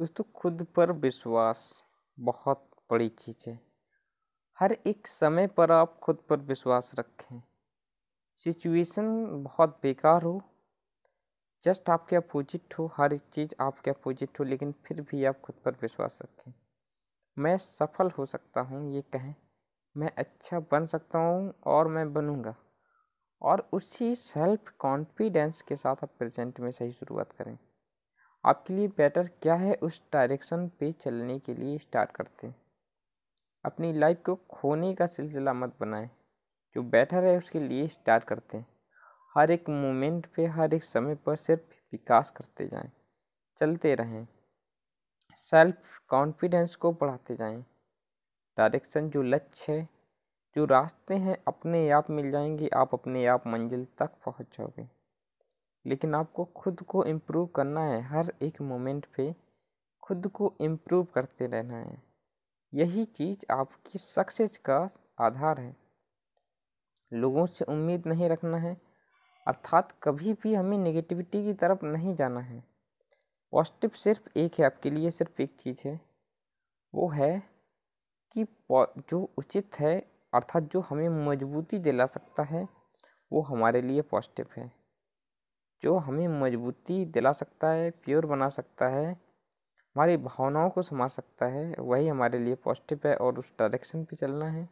दोस्तों खुद पर विश्वास बहुत बड़ी चीज़ है हर एक समय पर आप खुद पर विश्वास रखें सिचुएशन बहुत बेकार हो जस्ट आपके अपोजिट हो हर एक चीज़ आपके अपोजिट हो लेकिन फिर भी आप खुद पर विश्वास रखें मैं सफल हो सकता हूँ ये कहें मैं अच्छा बन सकता हूँ और मैं बनूँगा और उसी सेल्फ कॉन्फिडेंस के साथ आप प्रेजेंट में सही शुरुआत करें आपके लिए बेटर क्या है उस डायरेक्शन पे चलने के लिए स्टार्ट करते हैं अपनी लाइफ को खोने का सिलसिला मत बनाएं जो बेटर है उसके लिए स्टार्ट करते हैं हर एक मोमेंट पे हर एक समय पर सिर्फ विकास करते जाएं चलते रहें सेल्फ कॉन्फिडेंस को बढ़ाते जाएं डायरेक्शन जो लक्ष्य है जो रास्ते हैं अपने आप मिल जाएंगे आप अपने आप मंजिल तक पहुंच जाओगे लेकिन आपको खुद को इम्प्रूव करना है हर एक मोमेंट पे खुद को इम्प्रूव करते रहना है यही चीज़ आपकी सक्सेस का आधार है लोगों से उम्मीद नहीं रखना है अर्थात कभी भी हमें नेगेटिविटी की तरफ नहीं जाना है पॉजिटिव सिर्फ एक है आपके लिए सिर्फ एक चीज़ है वो है कि जो उचित है अर्थात जो हमें मजबूती दिला सकता है वो हमारे लिए पॉजिटिव है जो हमें मजबूती दिला सकता है प्योर बना सकता है हमारी भावनाओं को समा सकता है वही हमारे लिए पॉजिटिव है और उस डायरेक्शन पे चलना है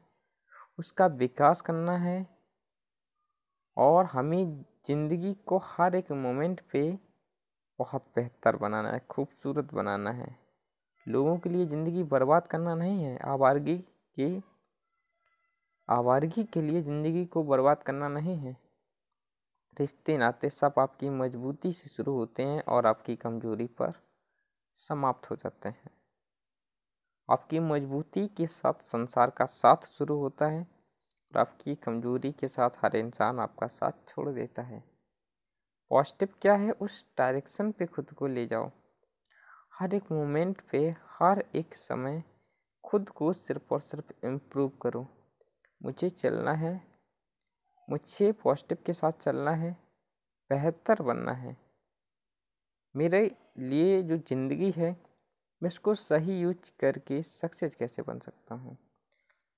उसका विकास करना है और हमें ज़िंदगी को हर एक मोमेंट पे बहुत बेहतर बनाना है खूबसूरत बनाना है लोगों के लिए ज़िंदगी बर्बाद करना नहीं है आवारगी के आवारगी के लिए ज़िंदगी को बर्बाद करना नहीं है रिश्ते नाते सब आपकी मजबूती से शुरू होते हैं और आपकी कमजोरी पर समाप्त हो जाते हैं आपकी मजबूती के साथ संसार का साथ शुरू होता है और आपकी कमजोरी के साथ हर इंसान आपका साथ छोड़ देता है पॉजिटिव क्या है उस डायरेक्शन पे खुद को ले जाओ हर एक मोमेंट पे हर एक समय खुद को सिर्फ और सिर्फ इम्प्रूव करो मुझे चलना है मुझे पॉजिटिव के साथ चलना है बेहतर बनना है मेरे लिए जो ज़िंदगी है मैं इसको सही यूज करके सक्सेस कैसे बन सकता हूँ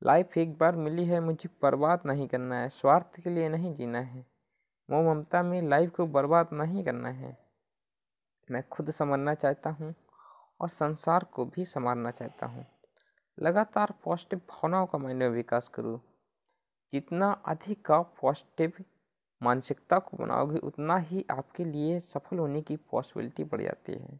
लाइफ एक बार मिली है मुझे बर्बाद नहीं करना है स्वार्थ के लिए नहीं जीना है मोह ममता में लाइफ को बर्बाद नहीं करना है मैं खुद संवरना चाहता हूँ और संसार को भी संवारना चाहता हूँ लगातार पॉजिटिव भावनाओं का मैंने विकास करूँ जितना अधिक आप पॉजिटिव मानसिकता को बनाओगे उतना ही आपके लिए सफल होने की पॉसिबिलिटी बढ़ जाती है